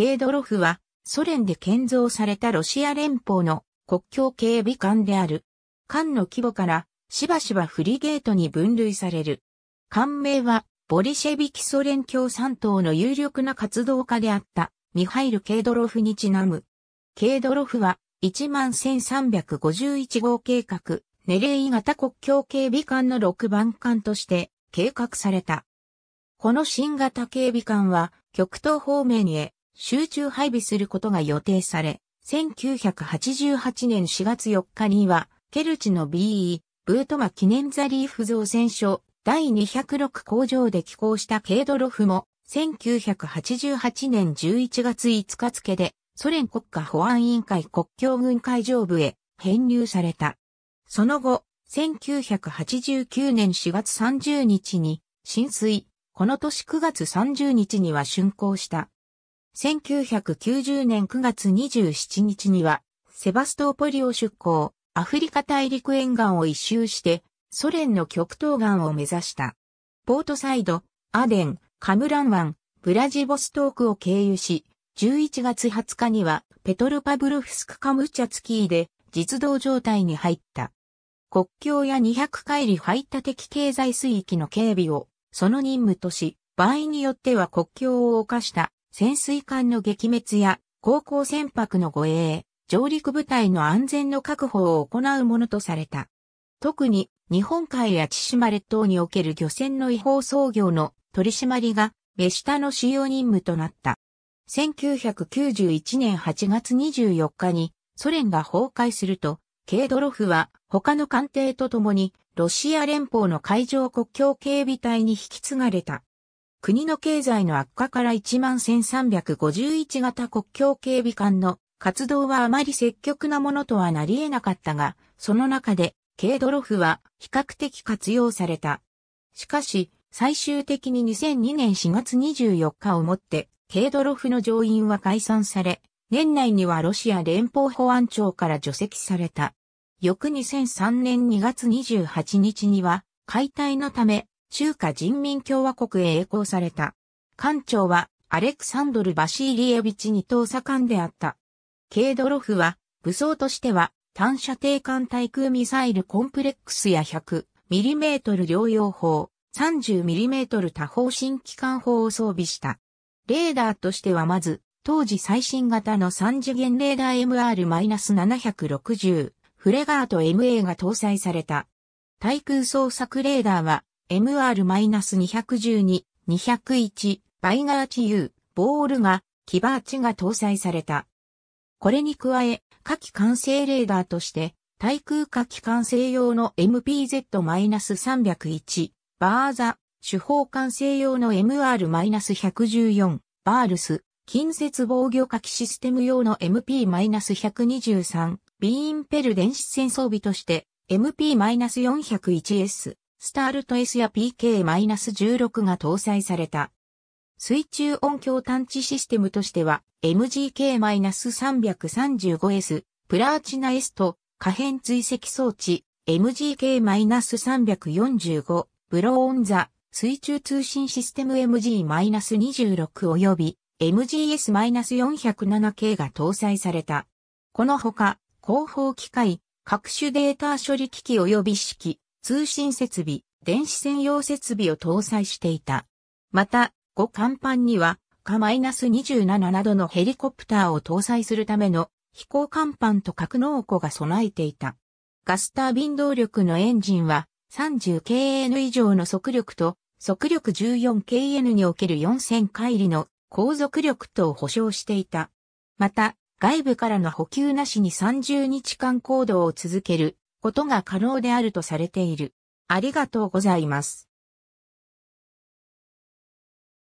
ケードロフは、ソ連で建造されたロシア連邦の国境警備艦である。艦の規模から、しばしばフリゲートに分類される。艦名は、ボリシェビキソ連共産党の有力な活動家であった、ミハイル・ケードロフにちなむ。ケードロフは、11351号計画、ネレイ型国境警備艦の6番艦として計画された。この新型警備艦は、極東方面へ集中配備することが予定され、1988年4月4日には、ケルチの BE、ブートマ記念ザリーフ造船所、第206工場で寄港したケイドロフも、1988年11月5日付で、ソ連国家保安委員会国境軍海上部へ編入された。その後、1989年4月30日に浸水、この年9月30日には竣工した。1990年9月27日には、セバストーポリを出港、アフリカ大陸沿岸を一周して、ソ連の極東岸を目指した。ポートサイド、アデン、カムラン湾、ブラジボストークを経由し、11月20日にはペトルパブロフスクカムチャツキーで実動状態に入った。国境や200海里排他的経済水域の警備をその任務とし、場合によっては国境を犯した潜水艦の撃滅や航行船舶の護衛、上陸部隊の安全の確保を行うものとされた。特に日本海や千島列島における漁船の違法操業の取り締まりが目下の主要任務となった。1991年8月24日にソ連が崩壊すると、ケイドロフは他の艦艇と共にロシア連邦の海上国境警備隊に引き継がれた。国の経済の悪化から1万1351型国境警備官の活動はあまり積極なものとはなり得なかったが、その中で、軽ドロフは比較的活用された。しかし、最終的に2002年4月24日をもって、軽ドロフの上院は解散され、年内にはロシア連邦保安庁から除籍された。翌2003年2月28日には、解体のため、中華人民共和国へ栄光された。艦長はアレクサンドル・バシーリエビチに等左艦であった。ケイドロフは武装としては単射程艦対空ミサイルコンプレックスや 100mm 療養砲、30mm 多方新機関砲を装備した。レーダーとしてはまず、当時最新型の3次元レーダー MR-760 フレガート MA が搭載された。対空捜索レーダーは MR-212、201、バイガーチ U、ボールが、キバーチが搭載された。これに加え、火器管制レーダーとして、対空火器管制用の MPZ-301、バーザ、手法管制用の MR-114、バールス、近接防御火器システム用の MP-123、ビーンペル電子戦装備として、MP-401S、スタールト S や PK-16 が搭載された。水中音響探知システムとしては MGK-335S、プラーチナ S と可変追跡装置 MGK-345、ブローオンザ水中通信システム MG-26 及び MGS-407K が搭載された。このほか、広報機械、各種データ処理機器及び式、通信設備、電子専用設備を搭載していた。また、5甲板には、か -27 などのヘリコプターを搭載するための飛行甲板と格納庫が備えていた。ガスタービン動力のエンジンは 30kN 以上の速力と速力 14kN における4000回りの航続力とを保証していた。また、外部からの補給なしに30日間行動を続けることが可能であるとされている。ありがとうございます。